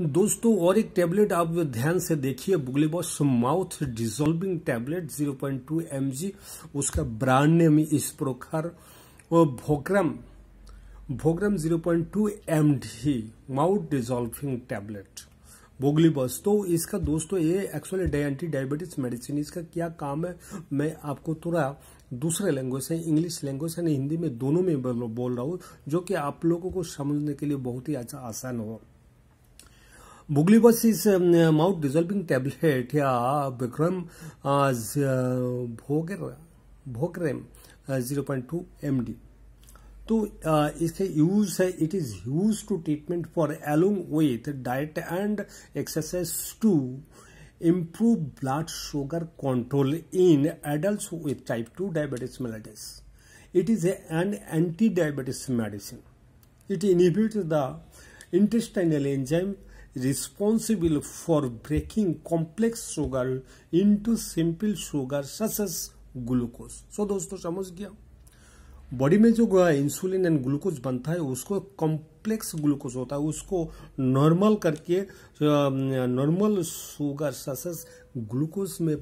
दोस्तों और एक टैबलेट आप ध्यान से देखिए voglibose mouth dissolving tablet 0.2 point उसका ब्रांड नेम इस प्रकार भोग्रम भोग्रम 0.2 point mouth dissolving tablet voglibose तो इसका दोस्तों ये एक्चुअली एंटी डायबिटीज मेडिसिन इसका क्या काम है मैं आपको थोड़ा दूसरे लैंग्वेज से इंग्लिश लैंग्वेज से हिंदी में दोनों में बोल रहा हूँ जो कि आप लोगों को समझने के लिए बहुत ही अच्छा आसान हो voglibose is mouth dissolving tablet या बिक्रम भोगर भोकरेम zero point two M D तो uh, इसके यूज है it is use to treatment for along with diet and exercise to improve blood sugar control in adult with type two diabetes mellitus it is and anti diabetes medicine it inhibit the intestinal enzyme responsible for breaking complex sugar into simple sugar such as glucose so so, दोस्तों समझ गया body में जो insulin and glucose बनता है उसको complex glucose होता है उसको नॉर्मल करके नॉर्मल शुगर ससस ग्लूकोज में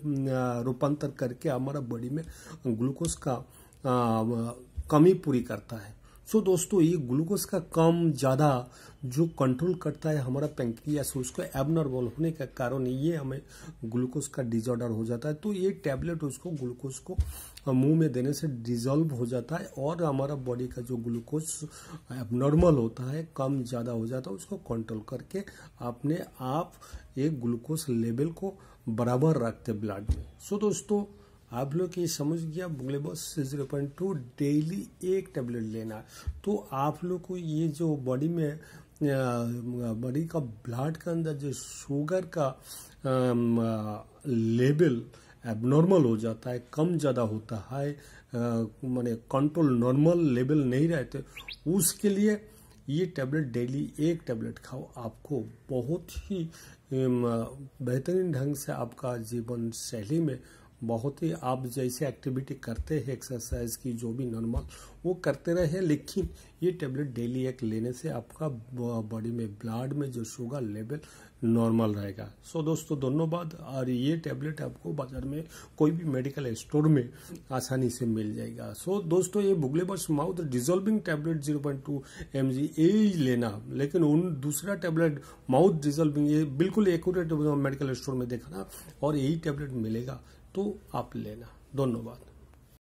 रूपांतर करके हमारा बॉडी में ग्लूकोज का आ, कमी पूरी करता है सो so, दोस्तों ये ग्लूकोज का कम ज़्यादा जो कंट्रोल करता है हमारा पेंक्रियास उसको एबनॉर्मल होने का कारण ये हमें ग्लूकोज का डिजॉर्डर हो जाता है तो ये टैबलेट उसको ग्लूकोज को मुंह में देने से डिजॉल्व हो जाता है और हमारा बॉडी का जो ग्लूकोज एबनॉर्मल होता है कम ज़्यादा हो जाता है उसको कंट्रोल करके अपने आप एक ग्लूकोज लेवल को बराबर रखते ब्लड में सो so, दोस्तों आप लोग ये समझ गया glucose zero point two daily एक टेबलेट लेना तो आप लोग को ये जो बॉडी में बॉडी का ब्लड के अंदर जो शुगर का लेवल एबनॉर्मल हो जाता है कम ज़्यादा होता है मैंने कंट्रोल नॉर्मल लेवल नहीं रहते उसके लिए ये टैबलेट डेली एक टैबलेट खाओ आपको बहुत ही बेहतरीन ढंग से आपका जीवन शैली में बहुत ही आप जैसे एक्टिविटी करते हैं एक्सरसाइज की जो भी नॉर्मल वो करते रहे लेकिन ये टेबलेट डेली एक लेने से आपका बॉडी में ब्लड में जो शुगर लेवल नॉर्मल रहेगा सो दोस्तों दोनों बात और ये टेबलेट आपको बाजार में कोई भी मेडिकल स्टोर में आसानी से मिल जाएगा सो दोस्तों ये voglibose mouth dissolving tablet zero point two M G ये लेना लेकिन उन दूसरा टेबलेट माउथ डिजोल्विंग ये बिल्कुल एकट मेडिकल स्टोर में देखना और यही टेबलेट मिलेगा तो आप लेना दोनों बात